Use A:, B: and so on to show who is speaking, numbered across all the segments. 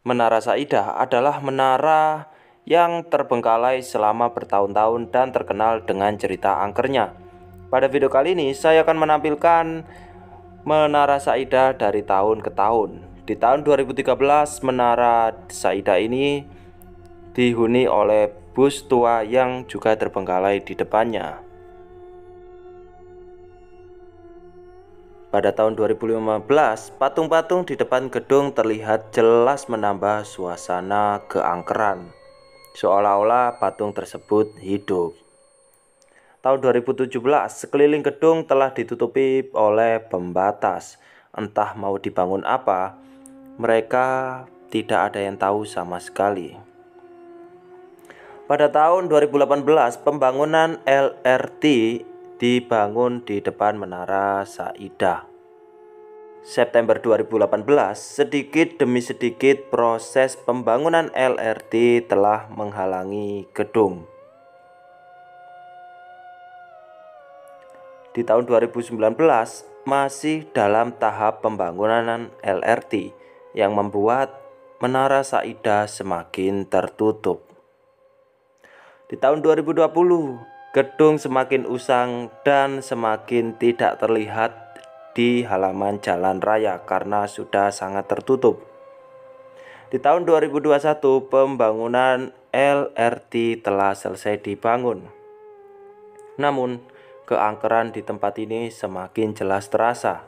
A: Menara Saidah adalah menara yang terbengkalai selama bertahun-tahun dan terkenal dengan cerita angkernya. Pada video kali ini saya akan menampilkan Menara Saidah dari tahun ke tahun. Di tahun 2013 Menara Saidah ini dihuni oleh bus tua yang juga terbengkalai di depannya. Pada tahun 2015, patung-patung di depan gedung terlihat jelas menambah suasana keangkeran, seolah-olah patung tersebut hidup. Tahun 2017, sekeliling gedung telah ditutupi oleh pembatas. Entah mau dibangun apa, mereka tidak ada yang tahu sama sekali. Pada tahun 2018, pembangunan LRT dibangun di depan Menara Saidah. September 2018, sedikit demi sedikit proses pembangunan LRT telah menghalangi gedung. Di tahun 2019 masih dalam tahap pembangunan LRT yang membuat Menara Saida semakin tertutup. Di tahun 2020, gedung semakin usang dan semakin tidak terlihat di halaman jalan raya karena sudah sangat tertutup. Di tahun 2021 pembangunan LRT telah selesai dibangun. Namun, keangkeran di tempat ini semakin jelas terasa.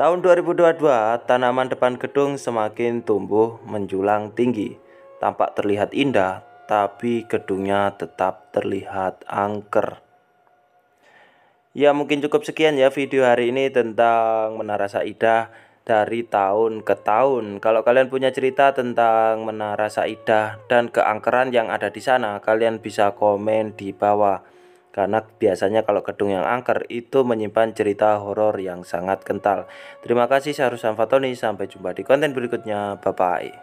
A: Tahun 2022, tanaman depan gedung semakin tumbuh menjulang tinggi. Tampak terlihat indah, tapi gedungnya tetap terlihat angker. Ya mungkin cukup sekian ya video hari ini tentang Menara Saidah dari tahun ke tahun. Kalau kalian punya cerita tentang Menara Saidah dan keangkeran yang ada di sana, kalian bisa komen di bawah. Karena biasanya kalau gedung yang angker itu menyimpan cerita horor yang sangat kental. Terima kasih saya Rusam Fatoni, sampai jumpa di konten berikutnya. Bye bye.